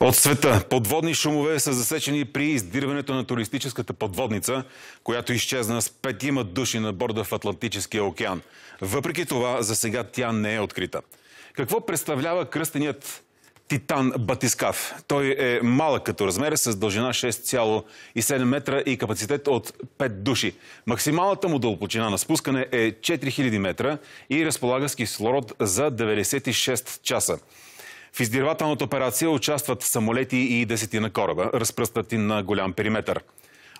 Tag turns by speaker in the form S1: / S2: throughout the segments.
S1: От света подводни шумове са засечени при издирването на туристическата подводница, която изчезна с петима души на борда в Атлантическия океан. Въпреки това, за сега тя не е открита. Какво представлява кръстеният Титан Батискав? Той е малък като размер, с дължина 6,7 метра и капацитет от 5 души. Максималната му дълбочина на спускане е 4000 метра и разполага с кислород за 96 часа. В издирвателната операция участват самолети и десетина кораба, разпръстати на голям периметър.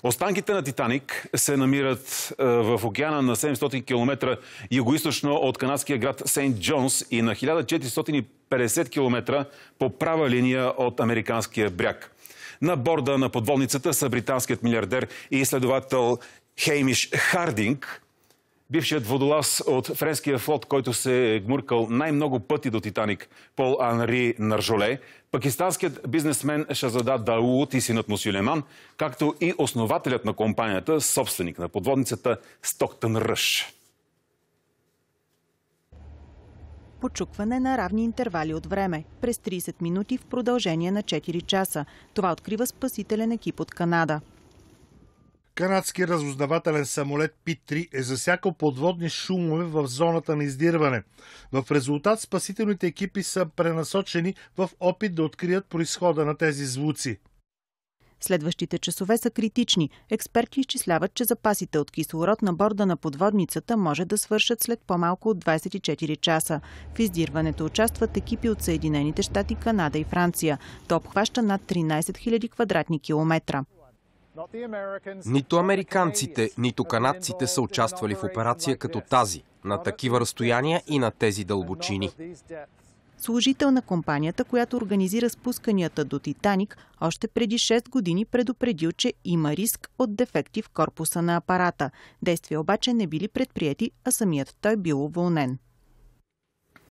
S1: Останките на Титаник се намират е, в океана на 700 км югоисточно от канадския град Сейнт Джонс и на 1450 км по права линия от американския бряг. На борда на подводницата са британският милиардер и изследовател Хеймиш Хардинг, Бившият водолаз от френския флот, който се е гмуркал най-много пъти до Титаник, Пол Анри Наржоле, пакистанският бизнесмен Шазада Дауд и синът му Сюлеман, както и основателят на компанията, собственик на подводницата Стоктън Ръш.
S2: почукване на равни интервали от време, през 30 минути в продължение на 4 часа. Това открива спасителен екип от Канада.
S3: Канадски разузнавателен самолет Пи-3 е засякал подводни шумове в зоната на издирване. В резултат спасителните екипи са пренасочени в опит да открият происхода на тези звуци. Следващите часове са критични.
S2: Експерти изчисляват, че запасите от кислород на борда на подводницата може да свършат след по-малко от 24 часа. В издирването участват екипи от Съединените щати, Канада и Франция. То обхваща над 13 000 квадратни километра.
S4: Нито американците, нито канадците са участвали в операция като тази, на такива разстояния и на тези дълбочини.
S2: Служител на компанията, която организира спусканията до Титаник, още преди 6 години предупредил, че има риск от дефекти в корпуса на апарата. Действия обаче не били предприяти, а самият той бил уволнен.